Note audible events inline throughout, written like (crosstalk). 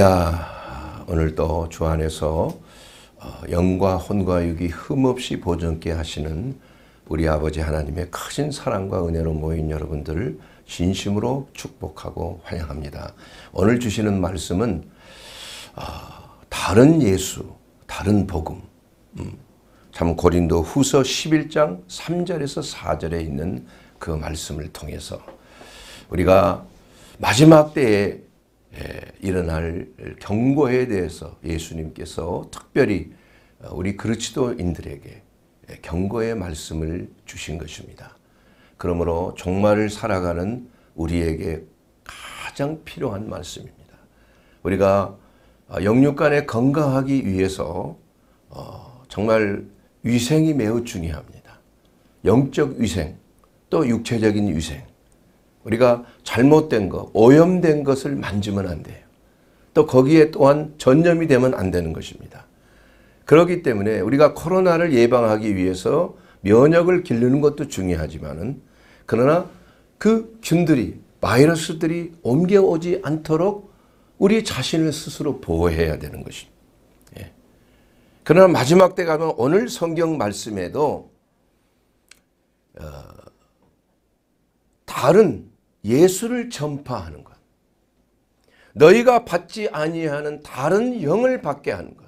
야 오늘도 주 안에서 어, 영과 혼과 육이 흠없이 보존케 하시는 우리 아버지 하나님의 크신 사랑과 은혜로 모인 여러분들을 진심으로 축복하고 환영합니다. 오늘 주시는 말씀은 아, 다른 예수, 다른 복음. 음, 참 고린도 후서 11장 3절에서 4절에 있는 그 말씀을 통해서 우리가 마지막 때에 예, 일어날 경고에 대해서 예수님께서 특별히 어, 우리 그리스도인들에게 예, 경고의 말씀을 주신 것입니다. 그러므로 종말을 살아가는 우리에게 가장 필요한 말씀입니다. 우리가 어, 영육간에 건강하기 위해서 어, 정말 위생이 매우 중요합니다. 영적 위생, 또 육체적인 위생. 우리가 잘못된 것, 오염된 것을 만지면 안 돼요. 또 거기에 또한 전념이 되면 안 되는 것입니다. 그렇기 때문에 우리가 코로나를 예방하기 위해서 면역을 기르는 것도 중요하지만은 그러나 그 균들이 바이러스들이 옮겨오지 않도록 우리 자신을 스스로 보호해야 되는 것입니다. 예. 그러나 마지막 때 가면 오늘 성경 말씀에도 어, 다른 예수를 전파하는 것. 너희가 받지 아니하는 다른 영을 받게 하는 것.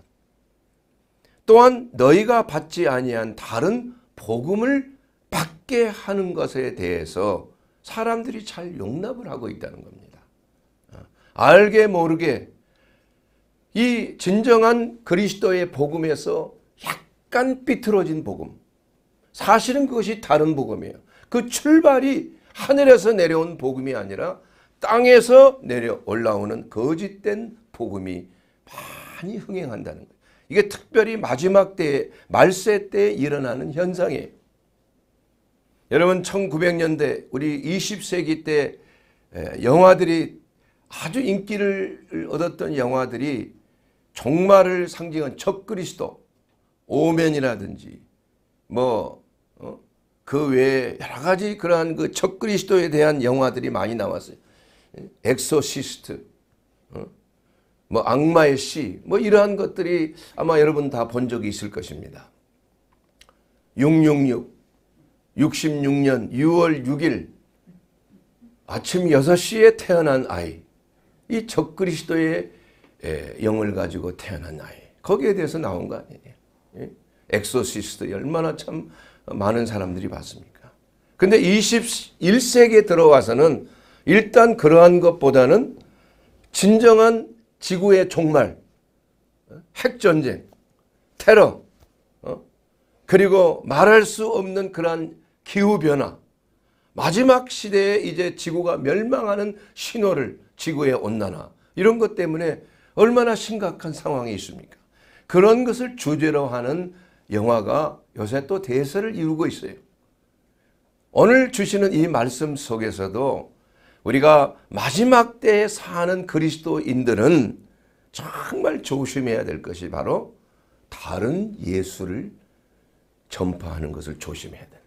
또한 너희가 받지 아니한 다른 복음을 받게 하는 것에 대해서 사람들이 잘 용납을 하고 있다는 겁니다. 알게 모르게 이 진정한 그리스도의 복음에서 약간 비틀어진 복음. 사실은 그것이 다른 복음이에요. 그 출발이 하늘에서 내려온 복음이 아니라 땅에서 내려 올라오는 거짓된 복음이 많이 흥행한다는 거예요. 이게 특별히 마지막 때 말세 때 일어나는 현상이에요. 여러분 1900년대 우리 20세기 때 영화들이 아주 인기를 얻었던 영화들이 종말을 상징한 적그리스도 오면이라든지 뭐그 외에 여러 가지 그러한 그 적그리스도에 대한 영화들이 많이 나왔어요. 엑소시스트, 어? 뭐 악마의 씨, 뭐 이러한 것들이 아마 여러분 다 본 적이 있을 것입니다. 666, 66년 6월 6일 아침 6시에 태어난 아이, 이 적그리스도의 영을 가지고 태어난 아이, 거기에 대해서 나온 거 아니에요. 예? 엑소시스트 얼마나 참 많은 사람들이 봤습니까? 근데 21세기에 들어와서는 일단 그러한 것보다는 진정한 지구의 종말, 핵전쟁, 테러, 어? 그리고 말할 수 없는 그러한 기후변화, 마지막 시대에 이제 지구가 멸망하는 신호를 지구의 온난화 이런 것 때문에 얼마나 심각한 상황이 있습니까? 그런 것을 주제로 하는 영화가 요새 또 대세를 이루고 있어요. 오늘 주시는 이 말씀 속에서도 우리가 마지막 때에 사는 그리스도인들은 정말 조심해야 될 것이 바로 다른 예수를 전파하는 것을 조심해야 돼.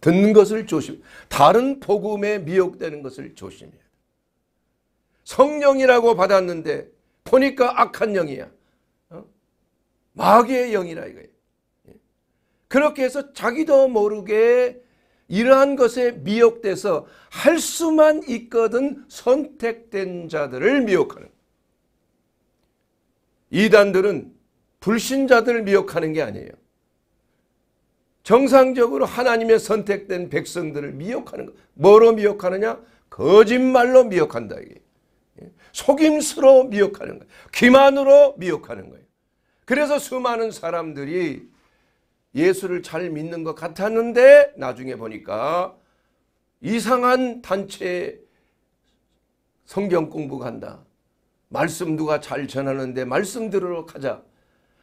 듣는 것을 조심. 다른 복음에 미혹되는 것을 조심해야 돼. 성령이라고 받았는데 보니까 악한 영이야. 어? 마귀의 영이라 이거예 그렇게 해서 자기도 모르게 이러한 것에 미혹돼서 할 수만 있거든 선택된 자들을 미혹하는 이단들은 불신자들을 미혹하는 게 아니에요. 정상적으로 하나님의 선택된 백성들을 미혹하는 거. 뭐로 미혹하느냐? 거짓말로 미혹한다 이게. 예? 속임수로 미혹하는 거 기만으로 미혹하는 거예요. 그래서 수많은 사람들이 예수를 잘 믿는 것 같았는데 나중에 보니까 이상한 단체 성경 공부 간다. 말씀 누가 잘 전하는데 말씀 들으러 가자.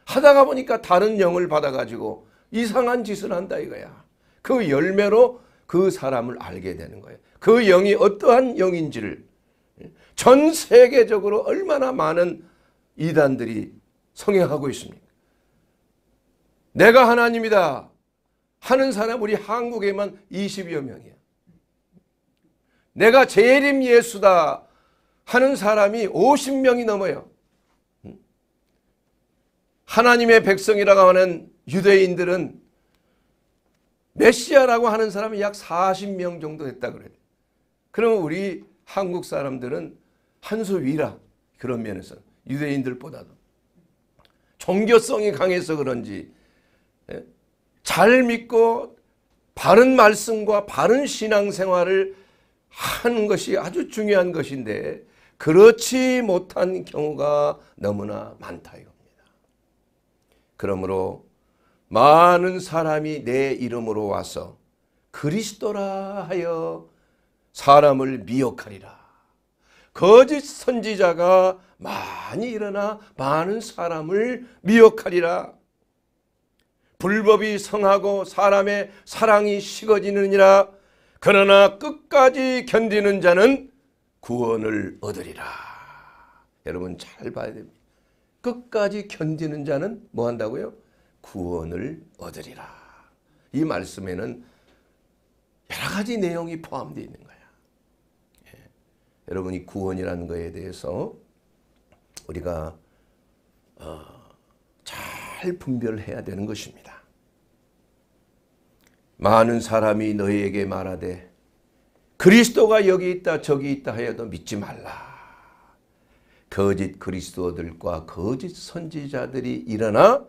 하다가 보니까 다른 영을 받아가지고 이상한 짓을 한다 이거야. 그 열매로 그 사람을 알게 되는 거예요. 그 영이 어떠한 영인지를 전 세계적으로 얼마나 많은 이단들이 성행하고 있습니까? 내가 하나님이다 하는 사람 우리 한국에만 20여 명이야. 내가 재림 예수다 하는 사람이 50명이 넘어요. 음. 하나님의 백성이라고 하는 유대인들은 메시아라고 하는 사람이 약 40명 정도 됐다 그래요. 그러면 우리 한국 사람들은 한수 위라 그런 면에서 유대인들보다도 종교성이 강해서 그런지 잘 믿고 바른 말씀과 바른 신앙생활을 하는 것이 아주 중요한 것인데 그렇지 못한 경우가 너무나 많다 이겁니다. 그러므로 많은 사람이 내 이름으로 와서 그리스도라 하여 사람을 미혹하리라. 거짓 선지자가 많이 일어나 많은 사람을 미혹하리라. 불법이 성하고 사람의 사랑이 식어지느니라 그러나 끝까지 견디는 자는 구원을 얻으리라. 여러분 잘 봐야 됩니다. 끝까지 견디는 자는 뭐 한다고요? 구원을 얻으리라. 이 말씀에는 여러 가지 내용이 포함되어 있는 거야. 예. 여러분이 구원이라는 것에 대해서 우리가 어, 잘 분별해야 되는 것입니다. 많은 사람이 너희에게 말하되 그리스도가 여기 있다 저기 있다 하여도 믿지 말라. 거짓 그리스도들과 거짓 선지자들이 일어나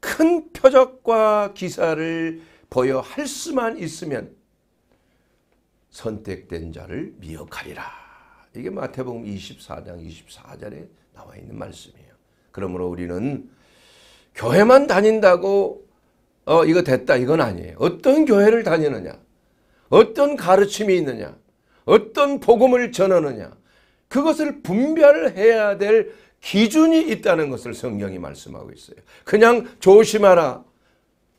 큰 표적과 기사를 보여 할 수만 있으면 선택된 자를 미혹하리라. 이게 마태복음 24장 24절에 나와 있는 말씀이에요. 그러므로 우리는 교회만 다닌다고 어 이거 됐다 이건 아니에요. 어떤 교회를 다니느냐 어떤 가르침이 있느냐 어떤 복음을 전하느냐 그것을 분별해야 될 기준이 있다는 것을 성경이 말씀하고 있어요. 그냥 조심하라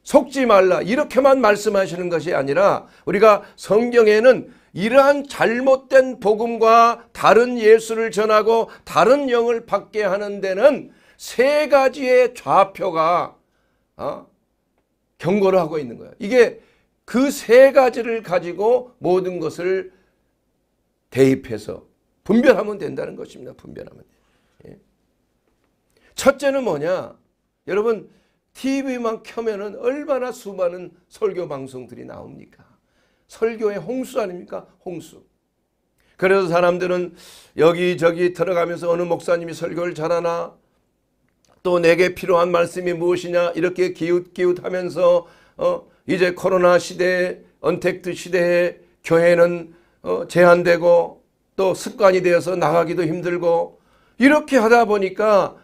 속지 말라 이렇게만 말씀하시는 것이 아니라 우리가 성경에는 이러한 잘못된 복음과 다른 예수를 전하고 다른 영을 받게 하는 데는 세 가지의 좌표가 어? 경고를 하고 있는 거야 이게 그 세 가지를 가지고 모든 것을 대입해서 분별하면 된다는 것입니다. 분별하면. 예. 첫째는 뭐냐? 여러분 TV만 켜면은 얼마나 수많은 설교 방송들이 나옵니까? 설교의 홍수 아닙니까? 홍수. 그래서 사람들은 여기저기 들어가면서 어느 목사님이 설교를 잘하나 또 내게 필요한 말씀이 무엇이냐 이렇게 기웃기웃하면서 어, 이제 코로나 시대에 언택트 시대에 교회는 어, 제한되고 또 습관이 되어서 나가기도 힘들고 이렇게 하다 보니까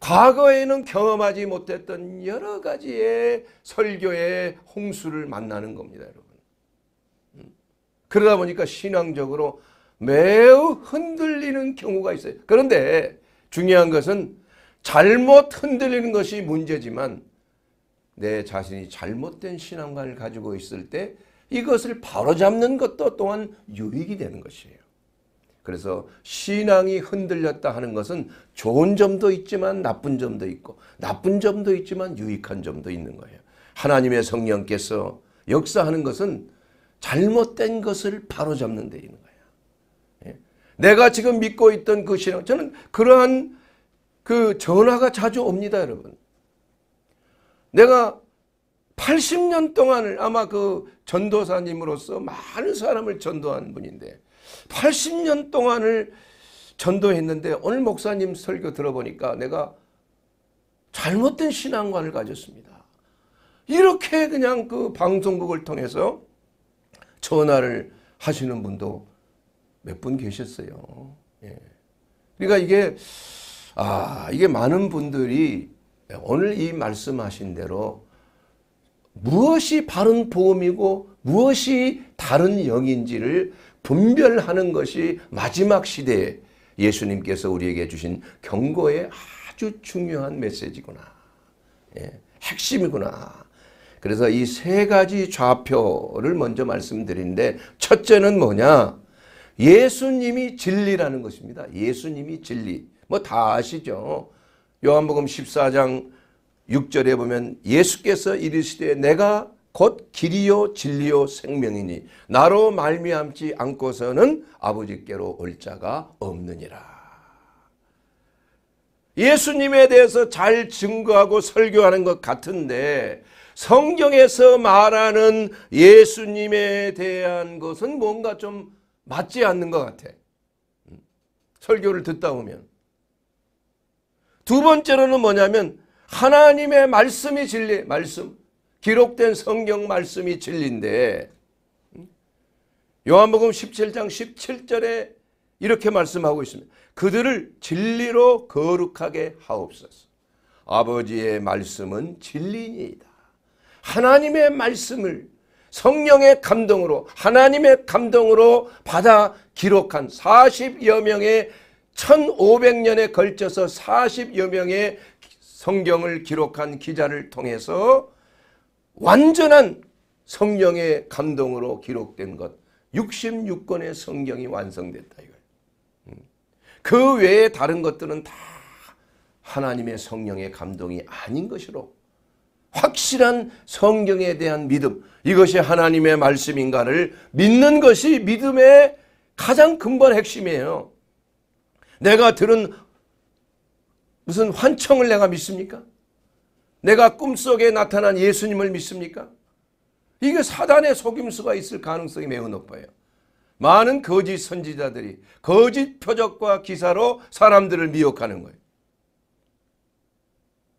과거에는 경험하지 못했던 여러 가지의 설교의 홍수를 만나는 겁니다. 여러분. 음. 그러다 보니까 신앙적으로 매우 흔들리는 경우가 있어요. 그런데 중요한 것은 잘못 흔들리는 것이 문제지만 내 자신이 잘못된 신앙관을 가지고 있을 때 이것을 바로잡는 것도 또한 유익이 되는 것이에요. 그래서 신앙이 흔들렸다 하는 것은 좋은 점도 있지만 나쁜 점도 있고 나쁜 점도 있지만 유익한 점도 있는 거예요. 하나님의 성령께서 역사하는 것은 잘못된 것을 바로잡는 데 있는 거예요. 예. 내가 지금 믿고 있던 그 신앙 저는 그러한 그 전화가 자주 옵니다 여러분. 내가 80년 동안을 아마 그 전도사님으로서 많은 사람을 전도한 분인데 80년 동안을 전도했는데 오늘 목사님 설교 들어보니까 내가 잘못된 신앙관을 가졌습니다. 이렇게 그냥 그 방송국을 통해서 전화를 하시는 분도 몇 분 계셨어요. 예. 그러니까 이게 아, 이게 많은 분들이 오늘 이 말씀하신 대로 무엇이 바른 보험이고 무엇이 다른 영인지를 분별하는 것이 마지막 시대에 예수님께서 우리에게 주신 경고의 아주 중요한 메시지구나. 예, 핵심이구나. 그래서 이 세 가지 좌표를 먼저 말씀드리는데 첫째는 뭐냐? 예수님이 진리라는 것입니다. 예수님이 진리. 뭐다 아시죠. 요한복음 14장 6절에 보면 예수께서 이르시되 내가 곧 길이요 진리요 생명이니 나로 말미암지 않고서는 아버지께로 올 자가 없느니라. 예수님에 대해서 잘 증거하고 설교하는 것 같은데 성경에서 말하는 예수님에 대한 것은 뭔가 좀 맞지 않는 것 같아. 음. 설교를 듣다 보면 두 번째로는 뭐냐면 하나님의 말씀이 진리, 말씀. 기록된 성경 말씀이 진리인데 요한복음 17장 17절에 이렇게 말씀하고 있습니다. 그들을 진리로 거룩하게 하옵소서. 아버지의 말씀은 진리니이다. 하나님의 말씀을 성령의 감동으로 하나님의 감동으로 받아 기록한 40여 명의 1500년에 걸쳐서 40여 명의 성경을 기록한 기자를 통해서 완전한 성령의 감동으로 기록된 것 66권의 성경이 완성됐다 이거예요. 음. 그 외에 다른 것들은 다 하나님의 성령의 감동이 아닌 것으로 확실한 성경에 대한 믿음 이것이 하나님의 말씀인가를 믿는 것이 믿음의 가장 근본 핵심이에요. 내가 들은 무슨 환청을 내가 믿습니까? 내가 꿈속에 나타난 예수님을 믿습니까? 이게 사단의 속임수가 있을 가능성이 매우 높아요. 많은 거짓 선지자들이 거짓 표적과 기사로 사람들을 미혹하는 거예요.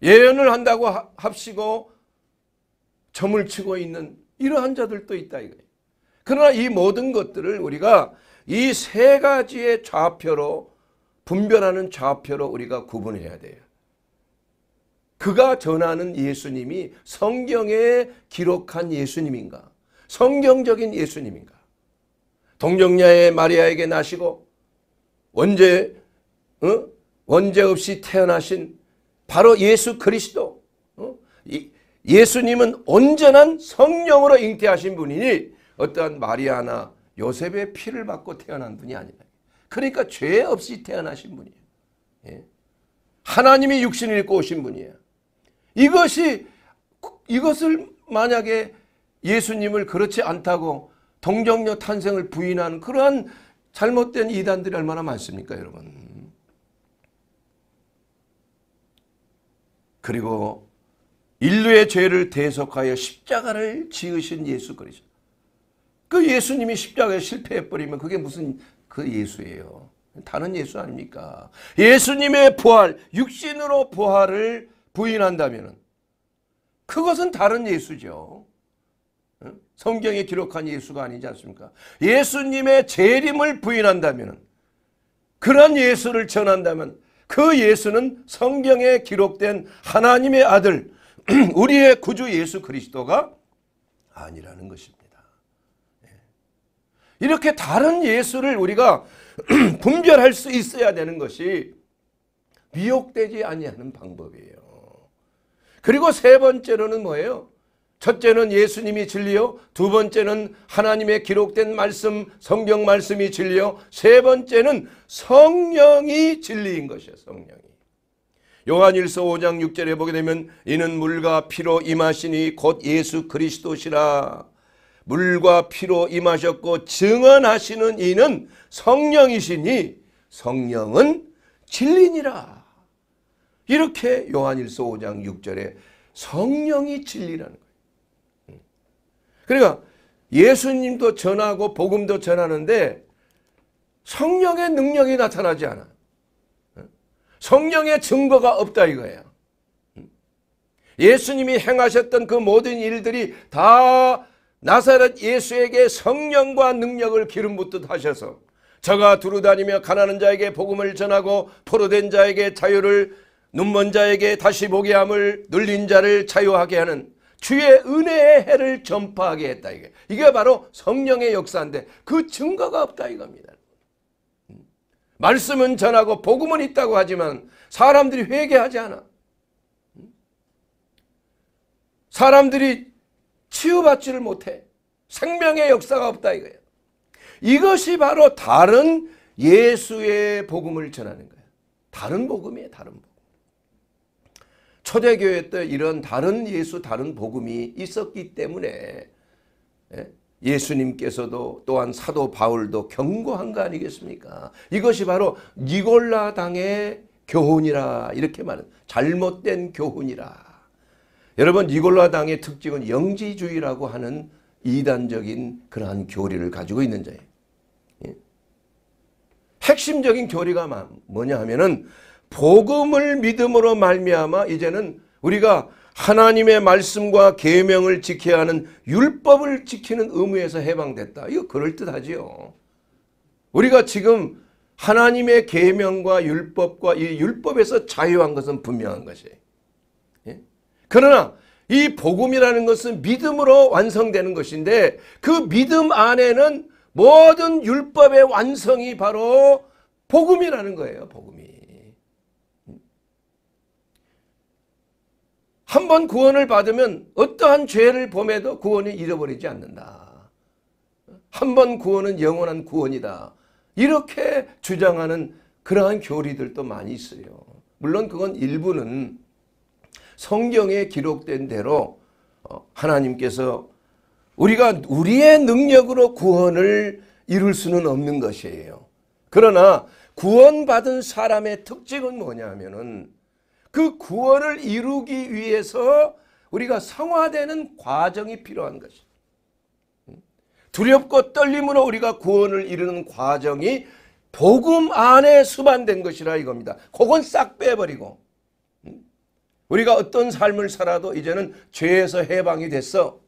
예언을 한다고 합시고 점을 치고 있는 이러한 자들도 있다 이거예요. 그러나 이 모든 것들을 우리가 이 세 가지의 좌표로 분별하는 좌표로 우리가 구분해야 돼요. 그가 전하는 예수님이 성경에 기록한 예수님인가? 성경적인 예수님인가? 동정녀의 마리아에게 나시고 원죄 어? 원죄 없이 태어나신 바로 예수 그리스도 어? 예수님은 온전한 성령으로 잉태하신 분이니 어떠한 마리아나 요셉의 피를 받고 태어난 분이 아니라 그러니까 죄 없이 태어나신 분이에요. 예. 하나님이 육신을 입고 오신 분이에요. 이것이 이것을 만약에 예수님을 그렇지 않다고 동정녀 탄생을 부인하는 그러한 잘못된 이단들이 얼마나 많습니까 여러분. 그리고 인류의 죄를 대속하여 십자가를 지으신 예수 그리스도. 그 예수님이 십자가에 실패해버리면 그게 무슨 그 예수예요. 다른 예수 아닙니까? 예수님의 부활, 육신으로 부활을 부인한다면 그것은 다른 예수죠. 성경에 기록한 예수가 아니지 않습니까? 예수님의 재림을 부인한다면 그런 예수를 전한다면 그 예수는 성경에 기록된 하나님의 아들 (clears throat) 우리의 구주 예수 그리스도가 아니라는 것입니다. 이렇게 다른 예수를 우리가 (clears throat) 분별할 수 있어야 되는 것이 미혹되지 아니하는 방법이에요. 그리고 세 번째로는 뭐예요? 첫째는 예수님이 진리요. 두 번째는 하나님의 기록된 말씀, 성경 말씀이 진리요. 세 번째는 성령이 진리인 것이에요. 성령이. 요한일서 5장 6절에 보게 되면 이는 물과 피로 임하시니 곧 예수 그리스도시라. 물과 피로 임하셨고 증언하시는 이는 성령이시니 성령은 진리니라. 이렇게 요한일서 5장 6절에 성령이 진리라는 거예요. 음. 그러니까 예수님도 전하고 복음도 전하는데 성령의 능력이 나타나지 않아. 음. 성령의 증거가 없다 이거예요. 음. 예수님이 행하셨던 그 모든 일들이 다 나사렛 예수에게 성령과 능력을 기름 붓듯 하셔서 저가 두루다니며 가난한 자에게 복음을 전하고 포로된 자에게 자유를 눈먼 자에게 다시 보게 함을 눌린 자를 자유하게 하는 주의 은혜의 해를 전파하게 했다 이게. 이게 바로 성령의 역사인데 그 증거가 없다 이겁니다. 음. 말씀은 전하고 복음은 있다고 하지만 사람들이 회개하지 않아. 음. 사람들이 치유받지를 못해. 생명의 역사가 없다 이거예요. 이것이 바로 다른 예수의 복음을 전하는 거예요. 다른 복음이에요. 다른 복음. 초대교회 때 이런 다른 예수 다른 복음이 있었기 때문에 예? 예수님께서도 또한 사도 바울도 경고한 거 아니겠습니까? 이것이 바로 니골라당의 교훈이라 이렇게 말은 잘못된 교훈이라 여러분 니골라당의 특징은 영지주의라고 하는 이단적인 그러한 교리를 가지고 있는 자예요. 예? 핵심적인 교리가 뭐냐 하면은 복음을 믿음으로 말미암아 이제는 우리가 하나님의 말씀과 계명을 지켜야 하는 율법을 지키는 의무에서 해방됐다. 이거 그럴듯하지요. 우리가 지금 하나님의 계명과 율법과 이 율법에서 자유한 것은 분명한 것이에요. 그러나 이 복음이라는 것은 믿음으로 완성되는 것인데 그 믿음 안에는 모든 율법의 완성이 바로 복음이라는 거예요. 복음이. 한 번 구원을 받으면 어떠한 죄를 범해도 구원이 잃어버리지 않는다. 한 번 구원은 영원한 구원이다. 이렇게 주장하는 그러한 교리들도 많이 있어요. 물론 그건 일부는 성경에 기록된 대로 어, 하나님께서 우리가 우리의 능력으로 구원을 이룰 수는 없는 것이에요. 그러나 구원받은 사람의 특징은 뭐냐면은 그 구원을 이루기 위해서 우리가 성화되는 과정이 필요한 것입니다. 음, 두렵고 떨림으로 우리가 구원을 이루는 과정이 복음 안에 수반된 것이라 이겁니다. 그건 싹 빼버리고 우리가 어떤 삶을 살아도 이제는 죄에서 해방이 됐어.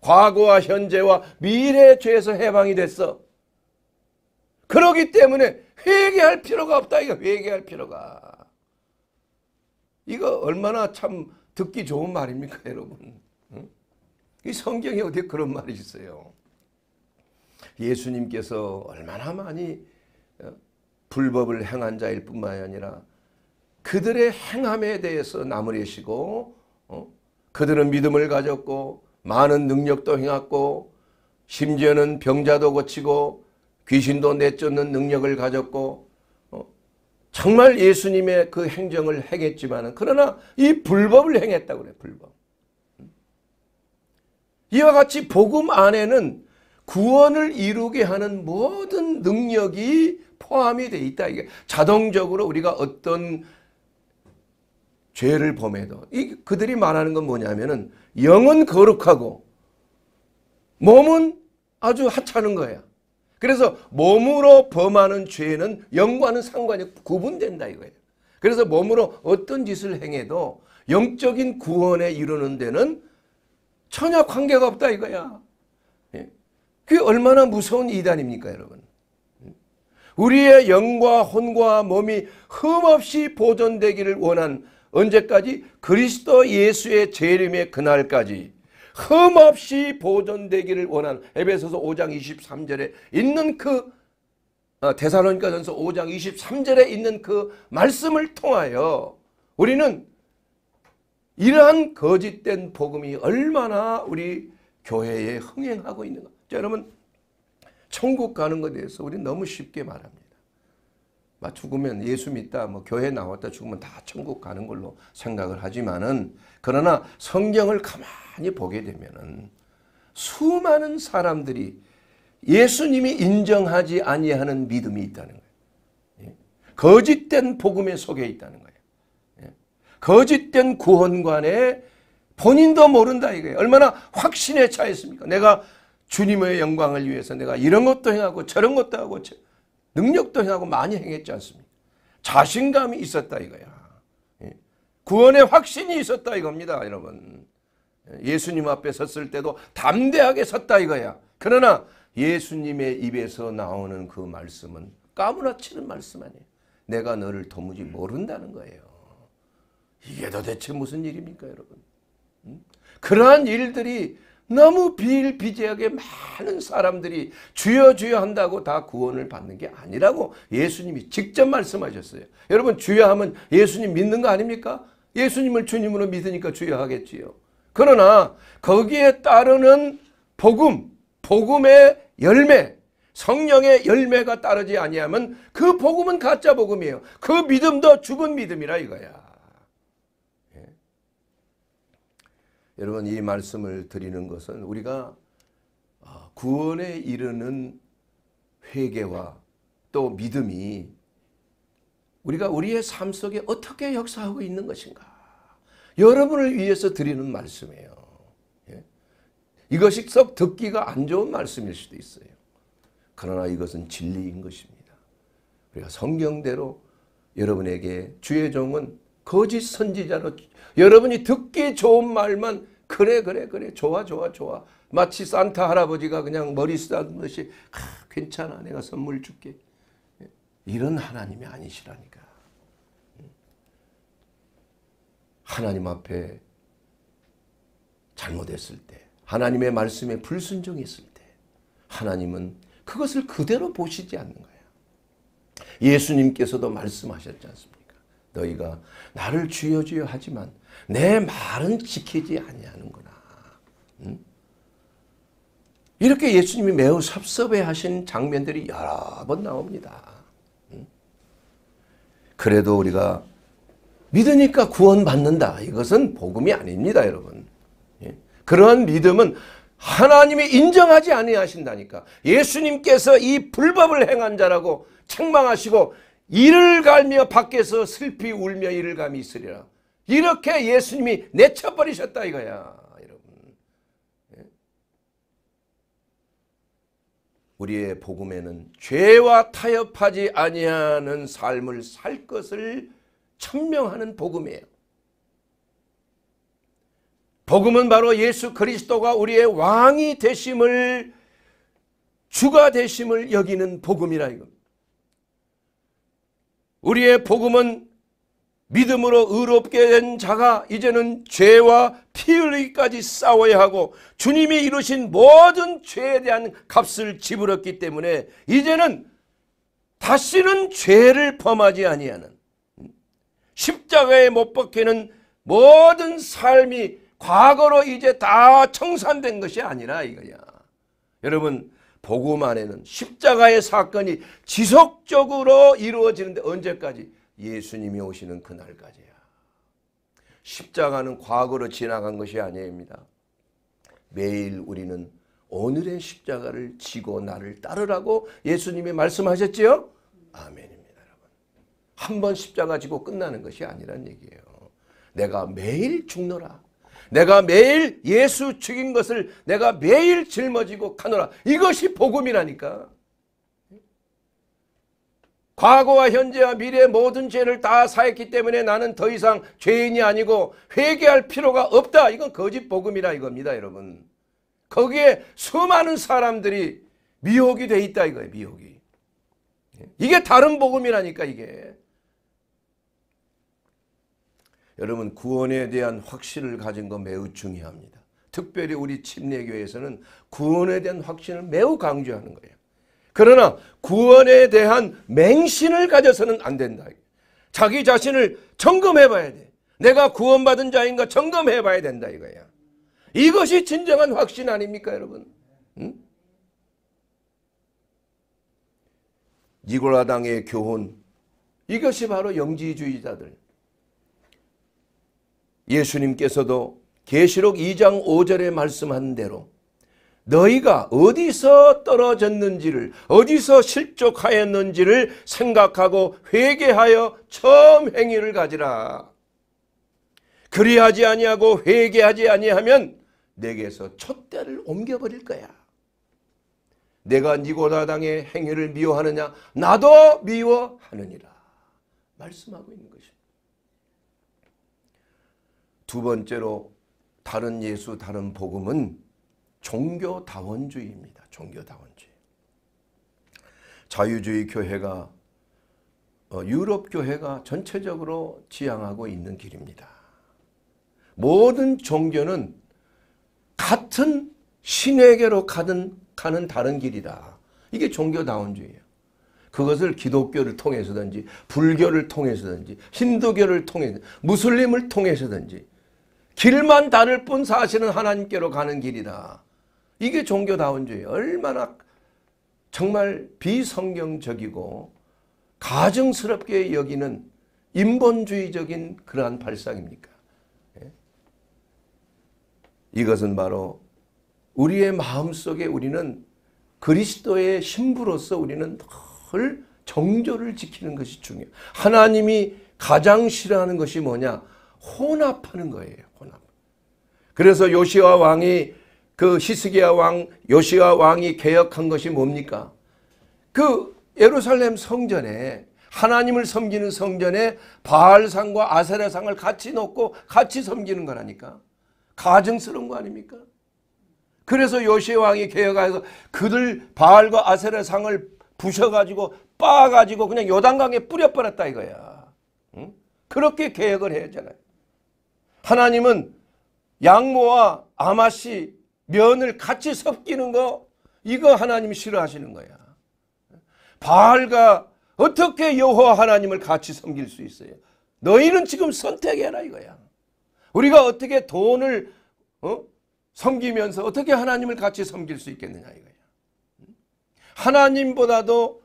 과거와 현재와 미래의 죄에서 해방이 됐어. 그러기 때문에 회개할 필요가 없다. 이거 회개할 필요가. 이거 얼마나 참 듣기 좋은 말입니까, 여러분? 응? 이 성경에 어디 그런 말이 있어요? 예수님께서 얼마나 많이 어, 불법을 행한 자일 뿐만 아니라 그들의 행함에 대해서 나무리시고 어? 그들은 믿음을 가졌고 많은 능력도 행했고 심지어는 병자도 고치고 귀신도 내쫓는 능력을 가졌고 어? 정말 예수님의 그 행정을 행했지만 그러나 이 불법을 행했다고 그래 불법. 음. 이와 같이 복음 안에는 구원을 이루게 하는 모든 능력이 포함이 돼 있다. 이게 자동적으로 우리가 어떤 죄를 범해도 이 그들이 말하는 건 뭐냐면은 영은 거룩하고 몸은 아주 하찮은 거야. 그래서 몸으로 범하는 죄는 영과는 상관이 구분된다 이거예요. 그래서 몸으로 어떤 짓을 행해도 영적인 구원에 이르는 데는 전혀 관계가 없다 이거야. 예. 그게 얼마나 무서운 이단입니까 여러분. 우리의 영과 혼과 몸이 흠없이 보존되기를 원한 언제까지? 그리스도 예수의 재림의 그날까지 흠없이 보존되기를 원하는 에베소서 5장 23절에 있는 그 대사론가 어, 전서 5장 23절에 있는 그 말씀을 통하여 우리는 이러한 거짓된 복음이 얼마나 우리 교회에 흥행하고 있는가. 자, 여러분 천국 가는 것에 대해서 우리 너무 쉽게 말합니다. 막 죽으면 예수 믿다, 뭐 교회 나왔다 죽으면 다 천국 가는 걸로 생각을 하지만은 그러나 성경을 가만히 보게 되면은 수많은 사람들이 예수님이 인정하지 아니하는 믿음이 있다는 거예요. 예? 거짓된 복음에 속에 있다는 거예요. 예? 거짓된 구원관에 본인도 모른다 이거예요. 얼마나 확신에 차있습니까? 내가 주님의 영광을 위해서 내가 이런 것도 행하고 저런 것도 하고 능력도 행하고 많이 행했지 않습니까? 자신감이 있었다 이거야. 예. 구원의 확신이 있었다 이겁니다 여러분. 예, 예수님 앞에 섰을 때도 담대하게 섰다 이거야. 그러나 예수님의 입에서 나오는 그 말씀은 까무라치는 말씀 아니에요. 내가 너를 도무지 모른다는 거예요. 이게 도대체 무슨 일입니까 여러분. 음? 그러한 일들이 너무 비일비재하게 많은 사람들이 주여 주여 한다고 다 구원을 받는 게 아니라고 예수님이 직접 말씀하셨어요. 여러분 주여 하면 예수님 믿는 거 아닙니까? 예수님을 주님으로 믿으니까 주여 하겠지요. 그러나 거기에 따르는 복음, 복음의 열매, 성령의 열매가 따르지 아니하면 그 복음은 가짜 복음이에요. 그 믿음도 죽은 믿음이라 이거야. 여러분 이 말씀을 드리는 것은 우리가 아, 구원에 이르는 회개와 또 믿음이 우리가 우리의 삶 속에 어떻게 역사하고 있는 것인가 여러분을 위해서 드리는 말씀이에요. 예? 이것이 썩 듣기가 안 좋은 말씀일 수도 있어요. 그러나 이것은 진리인 것입니다. 우리가 그러니까 성경대로 여러분에게 주의 종은 거짓 선지자로 여러분이 듣기 좋은 말만 그래 그래 그래 좋아 좋아 좋아 마치 산타 할아버지가 그냥 머리 쓰다는것이 아, 괜찮아 내가 선물 줄게 이런 하나님이 아니시라니까 하나님 앞에 잘못했을 때 하나님의 말씀에 불순종했을 때 하나님은 그것을 그대로 보시지 않는 거예요 예수님께서도 말씀하셨지 않습니까 너희가 나를 주여 주여 하지만 내 말은 지키지 아니하는구나. 음? 이렇게 예수님이 매우 섭섭해 하신 장면들이 여러 번 나옵니다. 음? 그래도 우리가 믿으니까 구원받는다. 이것은 복음이 아닙니다, 여러분. 예? 그러한 믿음은 하나님이 인정하지 아니하신다니까. 예수님께서 이 불법을 행한 자라고 책망하시고 이를 갈며 밖에서 슬피 울며 이를 감이 있으리라. 이렇게 예수님이 내쳐버리셨다 이거야. 여러분. 예? 우리의 복음에는 죄와 타협하지 아니하는 삶을 살 것을 천명하는 복음이에요. 복음은 바로 예수 그리스도가 우리의 왕이 되심을 주가 되심을 여기는 복음이라 이겁니다. 우리의 복음은 믿음으로 의롭게 된 자가 이제는 죄와 피 흘리기까지 싸워야 하고 주님이 이루신 모든 죄에 대한 값을 지불했기 때문에 이제는 다시는 죄를 범하지 아니하는 십자가에 못 박히는 모든 삶이 과거로 이제 다 청산된 것이 아니라 이거야. 여러분 복음 안에는 십자가의 사건이 지속적으로 이루어지는데 언제까지? 예수님이 오시는 그날까지야. 십자가는 과거로 지나간 것이 아닙니다. 매일 우리는 오늘의 십자가를 지고 나를 따르라고 예수님이 말씀하셨지요? 아멘입니다, 여러분. 한번 십자가 지고 끝나는 것이 아니란 얘기예요. 내가 매일 죽노라. 내가 매일 예수 죽인 것을 내가 매일 짊어지고 가노라. 이것이 복음이라니까. 과거와 현재와 미래의 모든 죄를 다 사했기 때문에 나는 더 이상 죄인이 아니고 회개할 필요가 없다. 이건 거짓 복음이라 이겁니다, 여러분. 거기에 수많은 사람들이 미혹이 돼 있다 이거예요, 미혹이. 이게 다른 복음이라니까 이게. 여러분 구원에 대한 확신을 가진 거 매우 중요합니다. 특별히 우리 침례교회에서는 구원에 대한 확신을 매우 강조하는 거예요. 그러나 구원에 대한 맹신을 가져서는 안 된다. 자기 자신을 점검해 봐야 돼. 내가 구원받은 자인가 점검해 봐야 된다 이거야. 이것이 진정한 확신 아닙니까 여러분? 응? 니골라당의 교훈 이것이 바로 영지주의자들 예수님께서도 계시록 2장 5절에 말씀한 대로 너희가 어디서 떨어졌는지를 어디서 실족하였는지를 생각하고 회개하여 처음 행위를 가지라. 그리하지 아니하고 회개하지 아니하면 내게서 촛대를 옮겨버릴 거야. 내가 니고다당의 행위를 미워하느냐 나도 미워하느니라 말씀하고 있는 거예요. 두 번째로 다른 예수 다른 복음은 종교다원주의입니다. 종교다원주의. 자유주의 교회가 어, 유럽 교회가 전체적으로 지향하고 있는 길입니다. 모든 종교는 같은 신에게로 가든 가는 다른 길이다. 이게 종교다원주의예요. 그것을 기독교를 통해서든지 불교를 통해서든지 힌두교를 통해 무슬림을 통해서든지 길만 다를 뿐 사실은 하나님께로 가는 길이다. 이게 종교다운주의 얼마나 정말 비성경적이고 가증스럽게 여기는 인본주의적인 그러한 발상입니까? 예? 이것은 바로 우리의 마음속에 우리는 그리스도의 신부로서 우리는 늘 정조를 지키는 것이 중요해요. 하나님이 가장 싫어하는 것이 뭐냐? 혼합하는 거예요. 그래서 요시아 왕이 그 히스기야 왕, 요시아 왕이 개혁한 것이 뭡니까? 그 예루살렘 성전에 하나님을 섬기는 성전에 바알상과 아세라상을 같이 놓고 같이 섬기는 거라니까. 가증스러운 거 아닙니까? 그래서 요시아 왕이 개혁하서 그들 바알과 아세라상을 부셔가지고 빻가지고 그냥 요단강에 뿌려버렸다 이거야. 응? 그렇게 개혁을 해야 잖아요 하나님은 양모와 아마씨 면을 같이 섞이는 거 이거 하나님이 싫어하시는 거야. 바알과 어떻게 여호와 하나님을 같이 섬길 수 있어요? 너희는 지금 선택해라 이거야. 우리가 어떻게 돈을 어? 섬기면서 어떻게 하나님을 같이 섬길 수 있겠느냐 이거야. 하나님보다도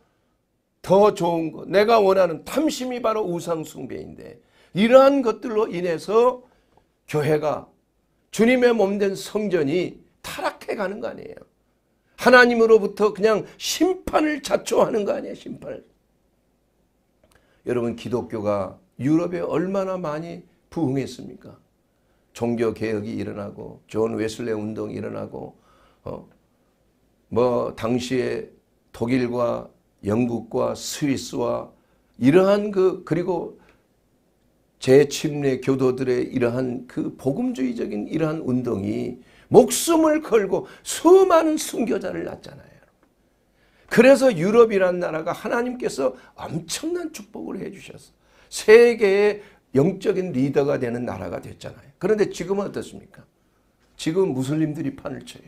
더 좋은 것, 내가 원하는 탐심이 바로 우상 숭배인데 이러한 것들로 인해서 교회가 주님의 몸된 성전이 타락해 가는 거 아니에요. 하나님으로부터 그냥 심판을 자초하는 거 아니에요. 심판을. 여러분 기독교가 유럽에 얼마나 많이 부흥했습니까? 종교 개혁이 일어나고 존 웨슬레 운동이 일어나고 어, 뭐 당시에 독일과 영국과 스위스와 이러한 그 그리고 재침례 교도들의 이러한 그 복음주의적인 이러한 운동이 목숨을 걸고 수많은 순교자를 낳잖아요. 그래서 유럽이란 나라가 하나님께서 엄청난 축복을 해주셔서 세계의 영적인 리더가 되는 나라가 됐잖아요. 그런데 지금은 어떻습니까? 지금 무슬림들이 판을 쳐요.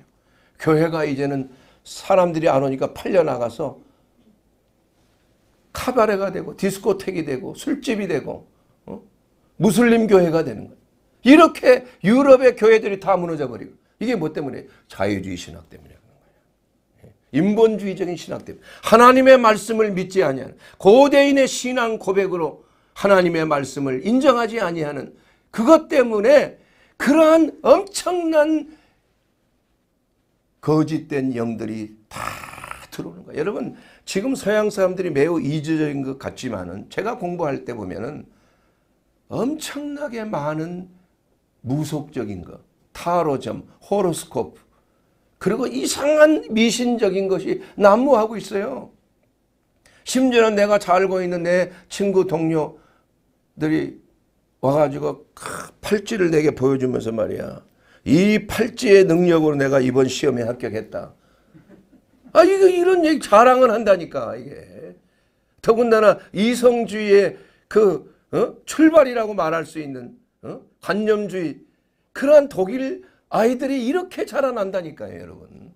교회가 이제는 사람들이 안 오니까 팔려나가서 카바레가 되고 디스코텍이 되고 술집이 되고 무슬림 교회가 되는 거예요. 이렇게 유럽의 교회들이 다 무너져버리고 이게 뭐 때문에? 자유주의 신학 때문에 그런 거예요. 예. 인본주의적인 신학 때문에 하나님의 말씀을 믿지 아니하는 고대인의 신앙 고백으로 하나님의 말씀을 인정하지 아니하는 그것 때문에 그러한 엄청난 거짓된 영들이 다 들어오는 거예요. 여러분 지금 서양 사람들이 매우 이지적인 것 같지만은 제가 공부할 때 보면은 엄청나게 많은 무속적인 것, 타로점, 호로스코프, 그리고 이상한 미신적인 것이 난무하고 있어요. 심지어는 내가 잘 알고 있는 내 친구 동료들이 와가지고 그 팔찌를 내게 보여주면서 말이야. 이 팔찌의 능력으로 내가 이번 시험에 합격했다. 아 이거 이런 얘기 자랑을 한다니까 이게. 더군다나 이성주의의 그 어? 출발이라고 말할 수 있는 어? 관념주의 그러한 독일 아이들이 이렇게 자라난다니까요 여러분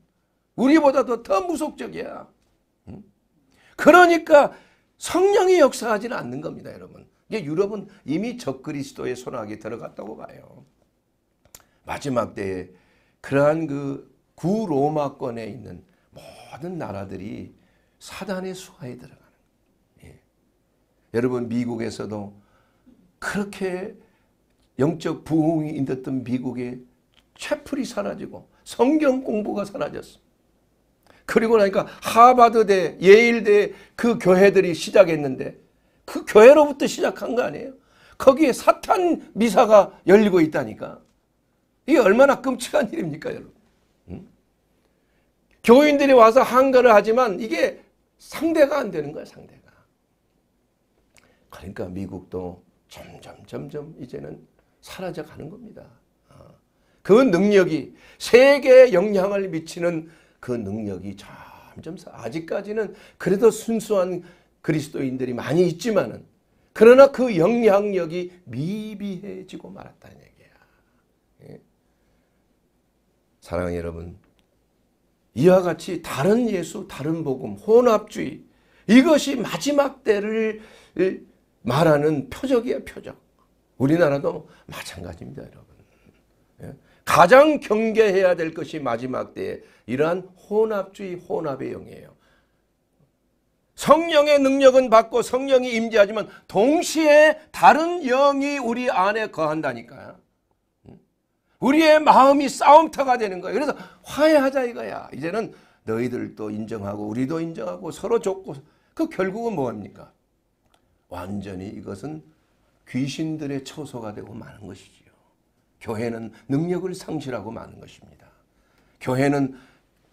우리보다도 더 무속적이야 그러니까 성령이 역사하지는 않는 겁니다 여러분 이게 유럽은 이미 적그리스도의 손아귀에 들어갔다고 봐요 마지막 때에 그러한 그 구로마권에 있는 모든 나라들이 사단의 수하에 들어가 여러분 미국에서도 그렇게 영적 부흥이 있었던 미국의 채플이 사라지고 성경 공부가 사라졌어. 그리고 나니까 하버드대, 예일대 그 교회들이 시작했는데 그 교회로부터 시작한 거 아니에요? 거기에 사탄 미사가 열리고 있다니까. 이게 얼마나 끔찍한 일입니까, 여러분? 응? 교인들이 와서 한가를 하지만 이게 상대가 안 되는 거야, 상대. 그러니까 미국도 점점 점점 이제는 사라져 가는 겁니다. 어. 그 능력이 세계에 영향을 미치는 그 능력이 점점 아직까지는 그래도 순수한 그리스도인들이 많이 있지만은 그러나 그 영향력이 미비해지고 말았다는 얘기야. 예? 사랑하는 여러분 이와 같이 다른 예수 다른 복음 혼합주의 이것이 마지막 때를 말하는 표적이에요, 표적. 우리나라도 마찬가지입니다, 여러분. 예? 가장 경계해야 될 것이 마지막 때에 이러한 혼합주의 혼합의 영이에요. 성령의 능력은 받고 성령이 임재하지만 동시에 다른 영이 우리 안에 거한다니까요. 우리의 마음이 싸움터가 되는 거예요. 그래서 화해하자 이거야. 이제는 너희들도 인정하고 우리도 인정하고 서로 줬고 그 결국은 뭐합니까? 완전히 이것은 귀신들의 처소가 되고 마는 것이지요. 교회는 능력을 상실하고 많은 것입니다. 교회는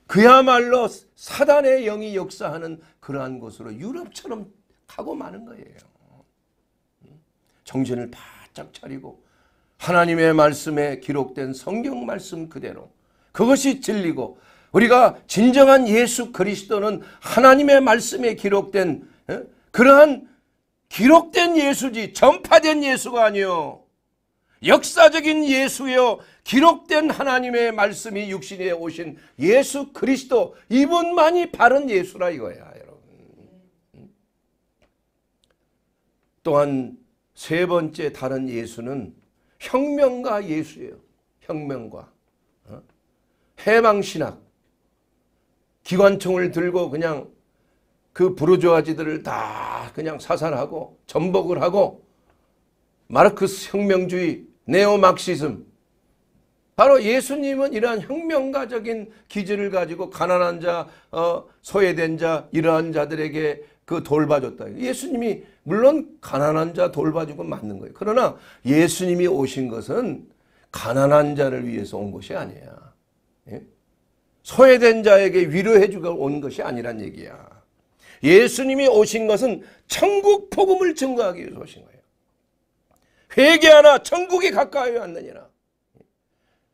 그야말로 사단의 영이 역사하는 그러한 곳으로 유럽처럼 가고 마는 거예요. 정신을 바짝 차리고 하나님의 말씀에 기록된 성경 말씀 그대로 그것이 진리고 우리가 진정한 예수 그리스도는 하나님의 말씀에 기록된 그러한 기록된 예수지 전파된 예수가 아니요. 역사적인 예수요 기록된 하나님의 말씀이 육신에 오신 예수 그리스도 이분만이 바른 예수라 이거야 여러분. 또한 세 번째 다른 예수는 혁명가 예수예요. 혁명가. 어? 해방신학. 기관총을 들고 그냥 그 부르주아지들을 다 그냥 사살하고 전복을 하고 마르크스 혁명주의, 네오막시즘 바로 예수님은 이러한 혁명가적인 기질을 가지고 가난한 자, 어, 소외된 자, 이러한 자들에게 그 돌봐줬다. 예수님이 물론 가난한 자 돌봐주고 맞는 거예요. 그러나 예수님이 오신 것은 가난한 자를 위해서 온 것이 아니야. 예? 소외된 자에게 위로해 주고 온 것이 아니란 얘기야. 예수님이 오신 것은 천국 복음을 증거하기 위해서 오신 거예요. 회개하나 천국이 가까이 왔느니라.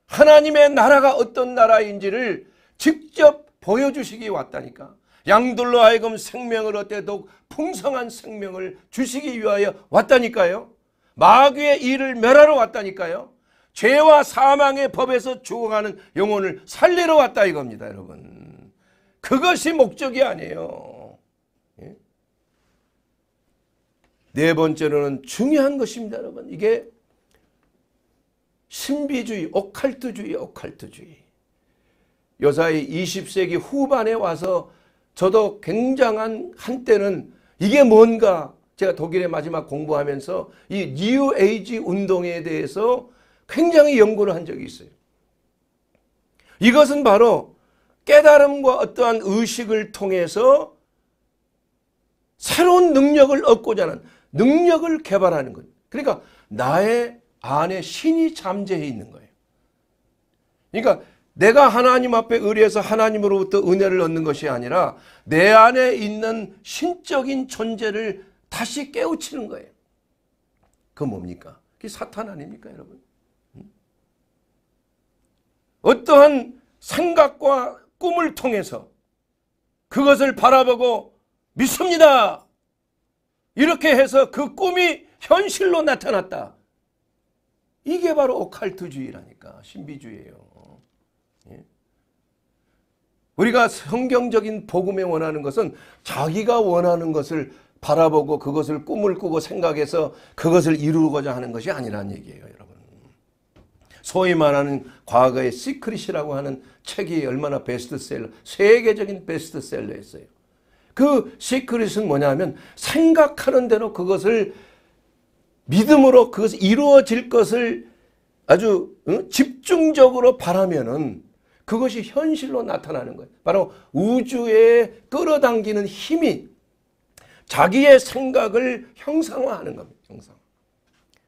하나님의 나라가 어떤 나라인지를 직접 보여주시기 왔다니까. 양들로 하여금 생명을 어때 더 풍성한 생명을 주시기 위하여 왔다니까요. 마귀의 일을 멸하러 왔다니까요. 죄와 사망의 법에서 죽어가는 영혼을 살리러 왔다 이겁니다, 여러분. 그것이 목적이 아니에요. 네 번째로는 중요한 것입니다, 여러분. 이게 신비주의, 오칼트주의, 오칼트주의. 여사이 20세기 후반에 와서 저도 굉장한 한때는 이게 뭔가 제가 독일의 마지막 공부하면서 이 뉴 에이지 운동에 대해서 굉장히 연구를 한 적이 있어요. 이것은 바로 깨달음과 어떠한 의식을 통해서 새로운 능력을 얻고자 하는 능력을 개발하는 것. 그러니까 나의 안에 신이 잠재해 있는 거예요. 그러니까 내가 하나님 앞에 의뢰해서 하나님으로부터 은혜를 얻는 것이 아니라 내 안에 있는 신적인 존재를 다시 깨우치는 거예요. 그 뭡니까? 그게 사탄 아닙니까 여러분? 어떠한 생각과 꿈을 통해서 그것을 바라보고 믿습니다 이렇게 해서 그 꿈이 현실로 나타났다. 이게 바로 오칼트주의라니까 신비주의예요. 예? 우리가 성경적인 복음에 원하는 것은 자기가 원하는 것을 바라보고 그것을 꿈을 꾸고 생각해서 그것을 이루고자 하는 것이 아니라는 얘기예요, 여러분. 소위 말하는 과거의 시크릿이라고 하는 책이 얼마나 베스트셀러, 세계적인 베스트셀러였어요. 그 시크릿은 뭐냐면 생각하는 대로 그것을 믿음으로 그것이 이루어질 것을 아주 집중적으로 바라면은 그것이 현실로 나타나는 거예요. 바로 우주에 끌어당기는 힘이 자기의 생각을 형상화하는 겁니다. 형상.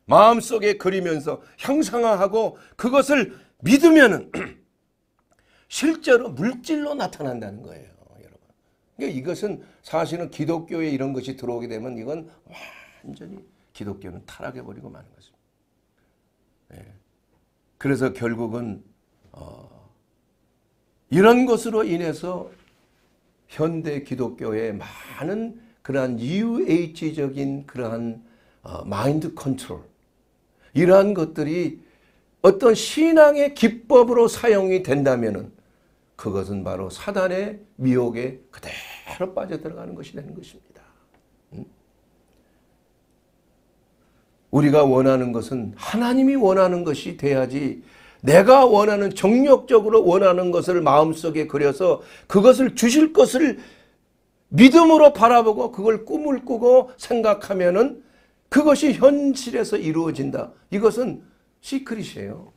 마음속에 그리면서 형상화하고 그것을 믿으면은 (clears throat) 실제로 물질로 나타난다는 거예요. 그러니까 이것은 사실은 기독교에 이런 것이 들어오게 되면 이건 완전히 기독교는 타락해버리고 마는 것입니다. 예. 그래서 결국은 어, 이런 것으로 인해서 현대 기독교의 많은 그러한 UH적인 그러한 어, 마인드 컨트롤 이러한 것들이 어떤 신앙의 기법으로 사용이 된다면은 그것은 바로 사단의 미혹에 그대로 빠져들어가는 것이 되는 것입니다. 음? 우리가 원하는 것은 하나님이 원하는 것이 돼야지 내가 원하는 정력적으로 원하는 것을 마음속에 그려서 그것을 주실 것을 믿음으로 바라보고 그걸 꿈을 꾸고 생각하면은 그것이 현실에서 이루어진다. 이것은 시크릿이에요.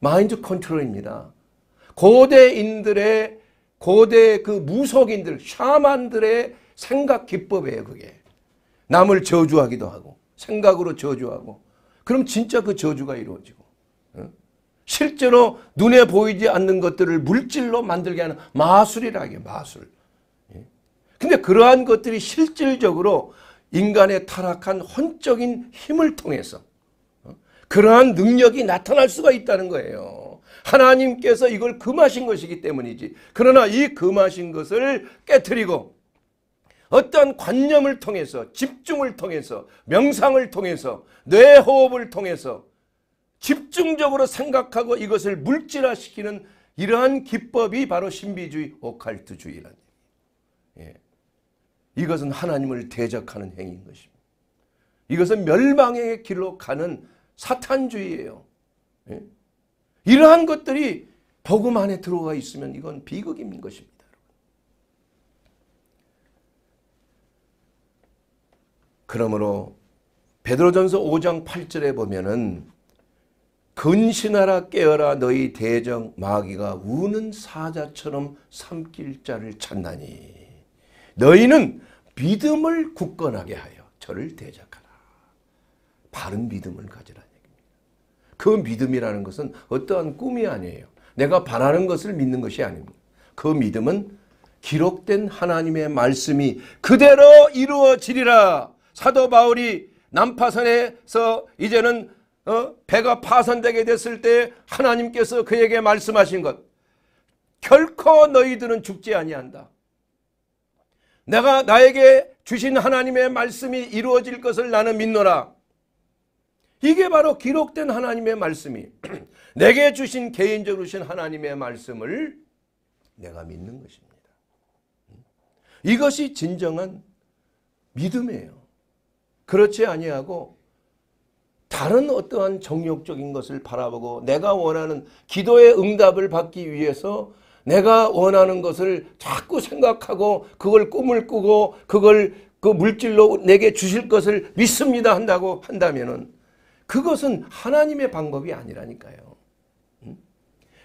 마인드 컨트롤입니다. 고대인들의 고대 그 무속인들 샤만들의 생각 기법이에요 그게. 남을 저주하기도 하고 생각으로 저주하고 그럼 진짜 그 저주가 이루어지고 실제로 눈에 보이지 않는 것들을 물질로 만들게 하는 마술이라게 하 마술. 예? 근데 그러한 것들이 실질적으로 인간의 타락한 헌적인 힘을 통해서 그러한 능력이 나타날 수가 있다는 거예요. 하나님께서 이걸 금하신 것이기 때문이지. 그러나 이 금하신 것을 깨뜨리고 어떤 관념을 통해서 집중을 통해서 명상을 통해서 뇌호흡을 통해서 집중적으로 생각하고 이것을 물질화시키는 이러한 기법이 바로 신비주의 오칼트주의라는 예. 이것은 하나님을 대적하는 행위인 것입니다. 이것은 멸망의 길로 가는 사탄주의예요. 예? 이러한 것들이 복음 안에 들어가 있으면 이건 비극인 것입니다. 그러므로 베드로전서 5장 8절에 보면은 근신하라 깨어라 너희 대적 마귀가 우는 사자처럼 삼킬 자를 찾나니 너희는 믿음을 굳건하게 하여 저를 대적하라. 바른 믿음을 가지라. 그 믿음이라는 것은 어떠한 꿈이 아니에요. 내가 바라는 것을 믿는 것이 아닙니다. 그 믿음은 기록된 하나님의 말씀이 그대로 이루어지리라. 사도 바울이 남파선에서 이제는 어? 배가 파산되게 됐을 때 하나님께서 그에게 말씀하신 것 결코 너희들은 죽지 아니한다. 내가 나에게 주신 하나님의 말씀이 이루어질 것을 나는 믿노라. 이게 바로 기록된 하나님의 말씀이 (clears throat) 내게 주신 개인적으로 주신 하나님의 말씀을 내가 믿는 것입니다. 음? 이것이 진정한 믿음이에요. 그렇지 아니하고 다른 어떠한 정욕적인 것을 바라보고 내가 원하는 기도의 응답을 받기 위해서 내가 원하는 것을 자꾸 생각하고 그걸 꿈을 꾸고 그걸 그 물질로 내게 주실 것을 믿습니다 한다고 한다면은 그것은 하나님의 방법이 아니라니까요. 음?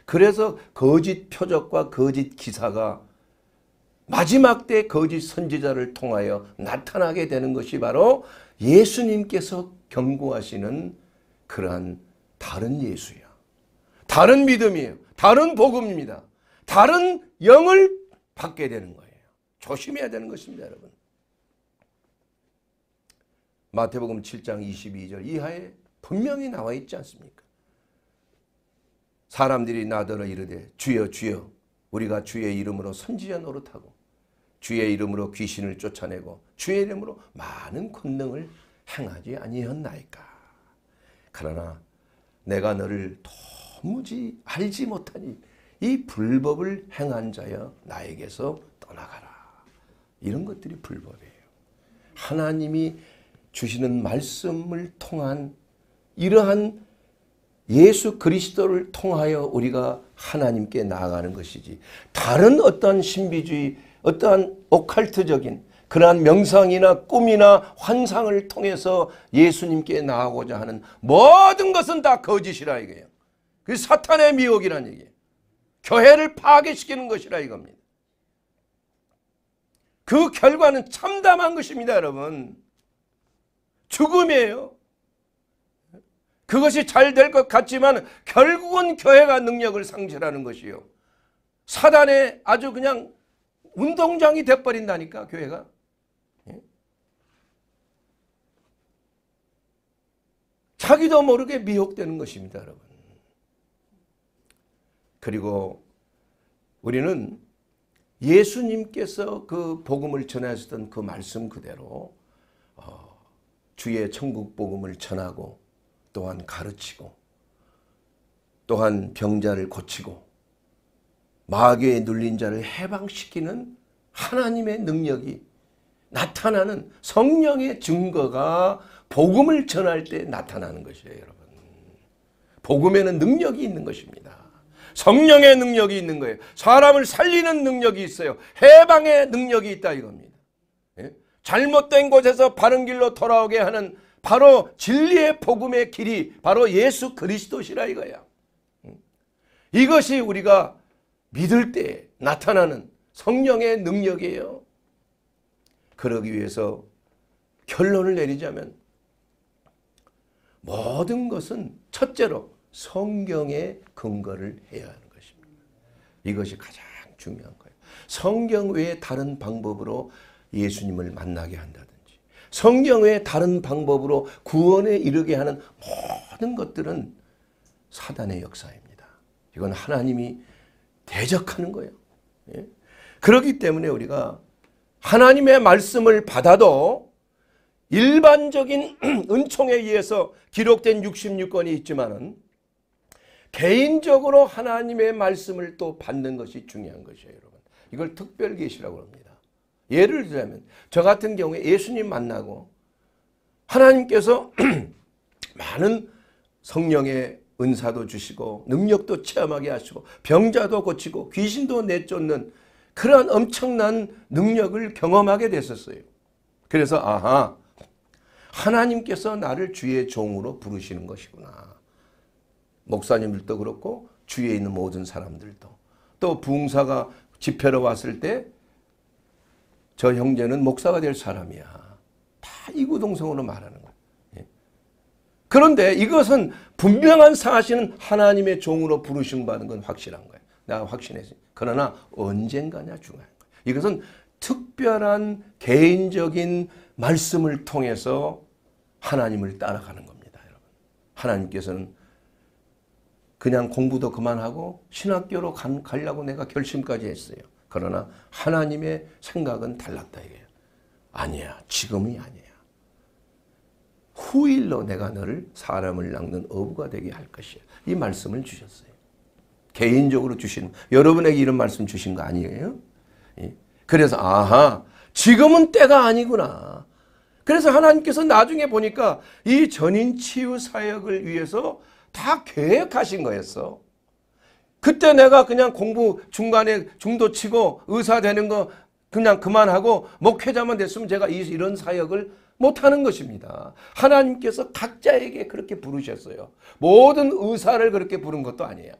그래서 거짓 표적과 거짓 기사가 마지막 때 거짓 선지자를 통하여 나타나게 되는 것이 바로 예수님께서 경고하시는 그러한 다른 예수야. 다른 믿음이에요. 다른 복음입니다. 다른 영을 받게 되는 거예요. 조심해야 되는 것입니다, 여러분. 마태복음 7장 22절 이하에 분명히 나와 있지 않습니까? 사람들이 나더러 이르되 주여 주여 우리가 주의 이름으로 선지자 노릇하고 주의 이름으로 귀신을 쫓아내고 주의 이름으로 많은 권능을 행하지 아니었나이까. 그러나 내가 너를 도무지 알지 못하니 이 불법을 행한 자여 나에게서 떠나가라. 이런 것들이 불법이에요. 하나님이 주시는 말씀을 통한 이러한 예수 그리스도를 통하여 우리가 하나님께 나아가는 것이지 다른 어떤 신비주의 어떠한 오컬트적인 그러한 명상이나 꿈이나 환상을 통해서 예수님께 나아가고자 하는 모든 것은 다 거짓이라 이거예요. 그 사탄의 미혹이란 얘기예요. 교회를 파괴시키는 것이라 이겁니다. 그 결과는 참담한 것입니다 여러분. 죽음이에요. 그것이 잘 될 것 같지만 결국은 교회가 능력을 상실하는 것이요. 사단에 아주 그냥 운동장이 돼버린다니까 교회가. 예? 자기도 모르게 미혹되는 것입니다 여러분. 그리고 우리는 예수님께서 그 복음을 전하셨던 그 말씀 그대로 어, 주의 천국 복음을 전하고 또한 가르치고 또한 병자를 고치고 마귀에 눌린 자를 해방시키는 하나님의 능력이 나타나는 성령의 증거가 복음을 전할 때 나타나는 것이에요 여러분. 복음에는 능력이 있는 것입니다. 성령의 능력이 있는 거예요. 사람을 살리는 능력이 있어요. 해방의 능력이 있다 이겁니다. 예? 잘못된 곳에서 바른 길로 돌아오게 하는 바로 진리의 복음의 길이 바로 예수 그리스도시라 이거야. 이것이 우리가 믿을 때 나타나는 성령의 능력이에요. 그러기 위해서 결론을 내리자면 모든 것은 첫째로 성경의 근거를 해야 하는 것입니다. 이것이 가장 중요한 거예요. 성경 외에 다른 방법으로 예수님을 만나게 한다. 성경의 다른 방법으로 구원에 이르게 하는 모든 것들은 사단의 역사입니다. 이건 하나님이 대적하는 거예요. 예? 그렇기 때문에 우리가 하나님의 말씀을 받아도 일반적인 (clears throat) 은총에 의해서 기록된 66권이 있지만은 개인적으로 하나님의 말씀을 또 받는 것이 중요한 것이에요, 여러분. 이걸 특별 계시라고 합니다. 예를 들자면 저 같은 경우에 예수님 만나고 하나님께서 (clears throat) 많은 성령의 은사도 주시고 능력도 체험하게 하시고 병자도 고치고 귀신도 내쫓는 그런 엄청난 능력을 경험하게 됐었어요. 그래서 아하 하나님께서 나를 주의 종으로 부르시는 것이구나. 목사님들도 그렇고 주위에 있는 모든 사람들도 또 부흥사가 집회로 왔을 때저 형제는 목사가 될 사람이야. 다 이구동성으로 말하는 거예요. 예. 그런데 이것은 분명한 상하시 하나님의 종으로 부르심 받은 건 확실한 거예 내가 확신했어 그러나 언젠가냐 중요한 거예 이것은 특별한 개인적인 말씀을 통해서 하나님을 따라가는 겁니다. 여러분. 하나님께서는 그냥 공부도 그만하고 신학교로 간, 가려고 내가 결심까지 했어요. 그러나 하나님의 생각은 달랐다 이거 아니야. 지금이 아니야. 후일로 내가 너를 사람을 낚는 어부가 되게 할 것이야. 이 말씀을 주셨어요. 개인적으로 주신 여러분에게 이런 말씀 주신 거 아니에요? 예? 그래서 아하 지금은 때가 아니구나. 그래서 하나님께서 나중에 보니까 이 전인 치유 사역을 위해서 다 계획하신 거였어. 그때 내가 그냥 공부 중간에 중도 치고 의사 되는 거 그냥 그만하고 목회자만 됐으면 제가 이런 사역을 못하는 것입니다. 하나님께서 각자에게 그렇게 부르셨어요. 모든 의사를 그렇게 부른 것도 아니에요.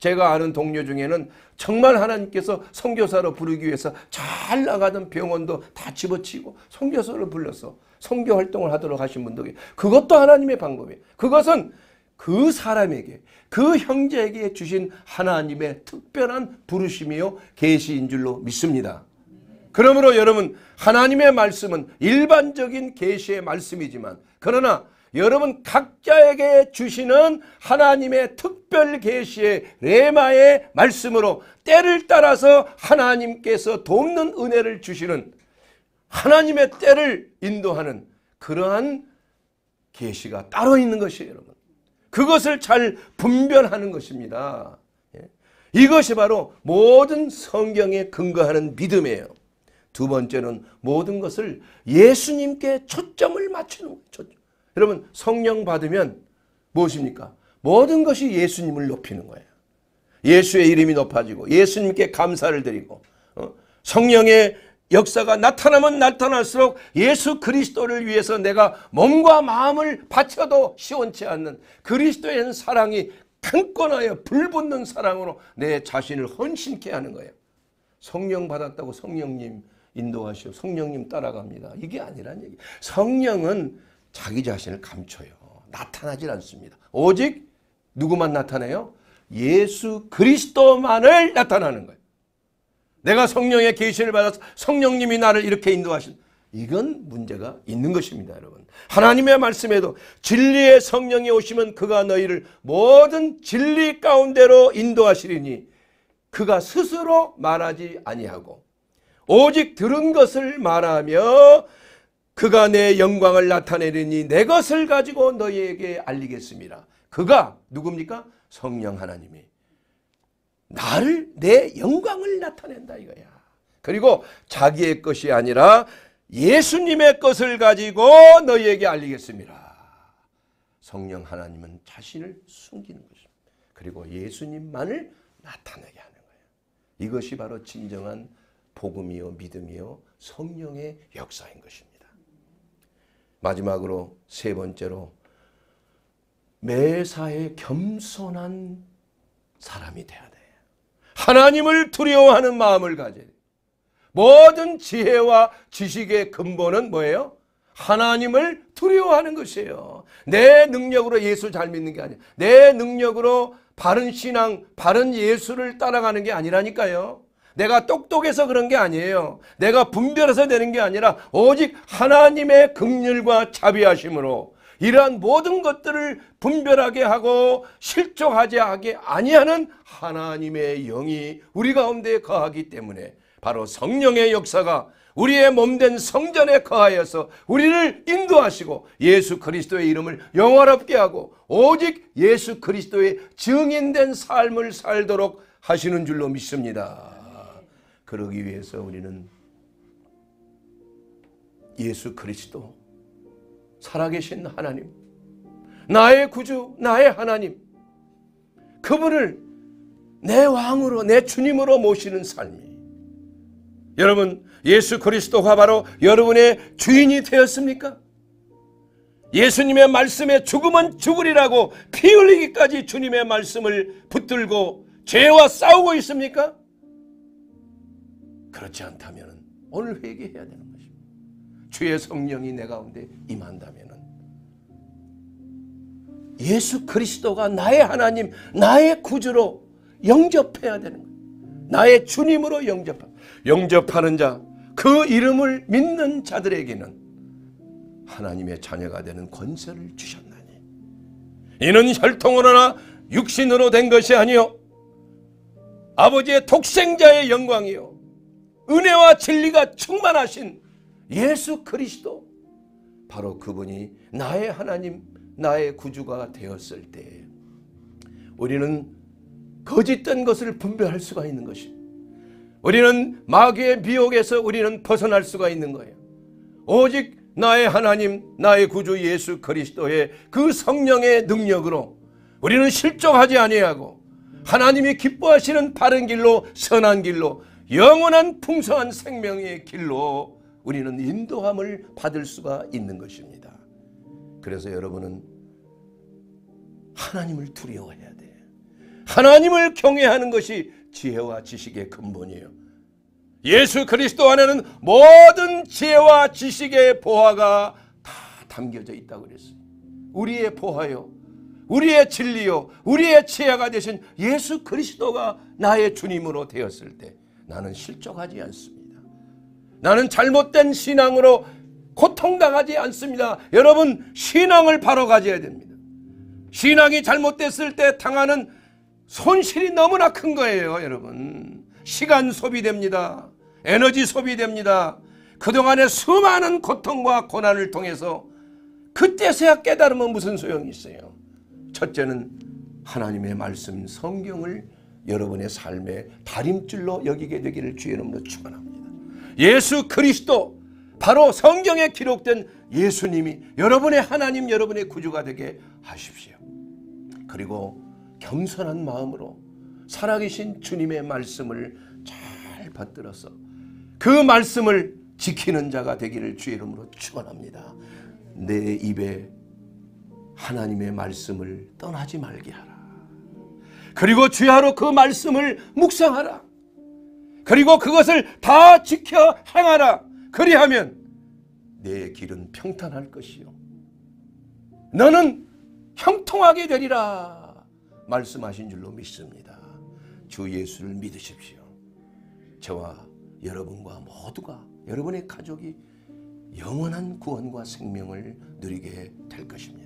제가 아는 동료 중에는 정말 하나님께서 성교사로 부르기 위해서 잘 나가던 병원도 다 집어치고 성교사를 불러서 성교 활동을 하도록 하신 분도 계세요. 그것도 하나님의 방법이에요. 그것은 그 사람에게 그 형제에게 주신 하나님의 특별한 부르심이요 계시인 줄로 믿습니다. 그러므로 여러분 하나님의 말씀은 일반적인 계시의 말씀이지만 그러나 여러분 각자에게 주시는 하나님의 특별 계시의 레마의 말씀으로 때를 따라서 하나님께서 돕는 은혜를 주시는 하나님의 때를 인도하는 그러한 계시가 따로 있는 것이에요, 여러분. 그것을 잘 분별하는 것입니다. 예. 이것이 바로 모든 성경에 근거하는 믿음이에요. 두 번째는 모든 것을 예수님께 초점을 맞추는 거예요. 여러분 성령 받으면 무엇입니까? 모든 것이 예수님을 높이는 거예요. 예수의 이름이 높아지고 예수님께 감사를 드리고 어? 성령의 역사가 나타나면 나타날수록 예수 그리스도를 위해서 내가 몸과 마음을 바쳐도 시원치 않는 그리스도의 사랑이 강권하여 불붙는 사랑으로 내 자신을 헌신케 하는 거예요. 성령 받았다고 성령님 인도하시오. 성령님 따라갑니다. 이게 아니란 얘기. 성령은 자기 자신을 감춰요. 나타나질 않습니다. 오직 누구만 나타내요? 예수 그리스도만을 나타나는 거예요. 내가 성령의 계시를 받아서 성령님이 나를 이렇게 인도하신 이건 문제가 있는 것입니다, 여러분. 하나님의 말씀에도 진리의 성령이 오시면 그가 너희를 모든 진리 가운데로 인도하시리니 그가 스스로 말하지 아니하고 오직 들은 것을 말하며 그가 내 영광을 나타내리니 내 것을 가지고 너희에게 알리겠습니다. 그가 누굽니까? 성령 하나님이. 나를 내 영광을 나타낸다 이거야. 그리고 자기의 것이 아니라 예수님의 것을 가지고 너희에게 알리겠습니다. 성령 하나님은 자신을 숨기는 것입니다. 그리고 예수님만을 나타내게 하는 거예요. 이것이 바로 진정한 복음이요 믿음이요 성령의 역사인 것입니다. 마지막으로 세 번째로 매사에 겸손한 사람이 돼야 하나님을 두려워하는 마음을 가져야 모든 지혜와 지식의 근본은 뭐예요? 하나님을 두려워하는 것이에요. 내 능력으로 예수 잘 믿는 게 아니에요. 내 능력으로 바른 신앙, 바른 예수를 따라가는 게 아니라니까요. 내가 똑똑해서 그런 게 아니에요. 내가 분별해서 되는 게 아니라 오직 하나님의 긍휼과 자비하심으로 이러한 모든 것들을 분별하게 하고 실족하지 하게 아니하는 하나님의 영이 우리 가운데 거하기 때문에 바로 성령의 역사가 우리의 몸된 성전에 거하여서 우리를 인도하시고 예수 그리스도의 이름을 영화롭게 하고 오직 예수 그리스도의 증인된 삶을 살도록 하시는 줄로 믿습니다. 그러기 위해서 우리는 예수 그리스도 살아계신 하나님, 나의 구주, 나의 하나님, 그분을 내 왕으로, 내 주님으로 모시는 삶이. 여러분, 예수 그리스도가 바로 여러분의 주인이 되었습니까? 예수님의 말씀에 죽음은 죽으리라고 피 흘리기까지 주님의 말씀을 붙들고 죄와 싸우고 있습니까? 그렇지 않다면 오늘 회개해야 됩니다. 주의 성령이 내 가운데 임한다면 예수 그리스도가 나의 하나님, 나의 구주로 영접해야 되는 거 나의 주님으로 영접하 영접하는 자, 그 이름을 믿는 자들에게는 하나님의 자녀가 되는 권세를 주셨나니 이는 혈통으로나 육신으로 된 것이 아니요 아버지의 독생자의 영광이요 은혜와 진리가 충만하신 예수 그리스도 바로 그분이 나의 하나님 나의 구주가 되었을 때 우리는 거짓된 것을 분별할 수가 있는 것입 우리는 마귀의 미혹에서 우리는 벗어날 수가 있는 거예요. 오직 나의 하나님 나의 구주 예수 그리스도의 그 성령의 능력으로 우리는 실족하지 아니하고 하나님이 기뻐하시는 바른 길로 선한 길로 영원한 풍성한 생명의 길로 우리는 인도함을 받을 수가 있는 것입니다. 그래서 여러분은 하나님을 두려워해야 돼. 하나님을 경외하는 것이 지혜와 지식의 근본이에요. 예수 그리스도 안에는 모든 지혜와 지식의 보화가 다 담겨져 있다고 그랬어요. 우리의 보화요. 우리의 진리요. 우리의 지혜가 되신 예수 그리스도가 나의 주님으로 되었을 때 나는 실족하지 않습니다. 나는 잘못된 신앙으로 고통당하지 않습니다. 여러분 신앙을 바로 가져야 됩니다. 신앙이 잘못됐을 때 당하는 손실이 너무나 큰 거예요 여러분. 시간 소비됩니다. 에너지 소비됩니다. 그동안의 수많은 고통과 고난을 통해서 그때서야 깨달으면 무슨 소용이 있어요. 첫째는 하나님의 말씀 성경을 여러분의 삶의 다림줄로 여기게 되기를 주의 이름으로 축원합니다. 예수 그리스도 바로 성경에 기록된 예수님이 여러분의 하나님 여러분의 구주가 되게 하십시오. 그리고 겸손한 마음으로 살아계신 주님의 말씀을 잘 받들어서 그 말씀을 지키는 자가 되기를 주 이름으로 축원합니다. 내 입에 하나님의 말씀을 떠나지 말게 하라. 그리고 주야로 그 말씀을 묵상하라. 그리고 그것을 다 지켜 행하라. 그리하면 내 길은 평탄할 것이요. 너는 형통하게 되리라. 말씀하신 줄로 믿습니다. 주 예수를 믿으십시오. 저와 여러분과 모두가 여러분의 가족이 영원한 구원과 생명을 누리게 될 것입니다.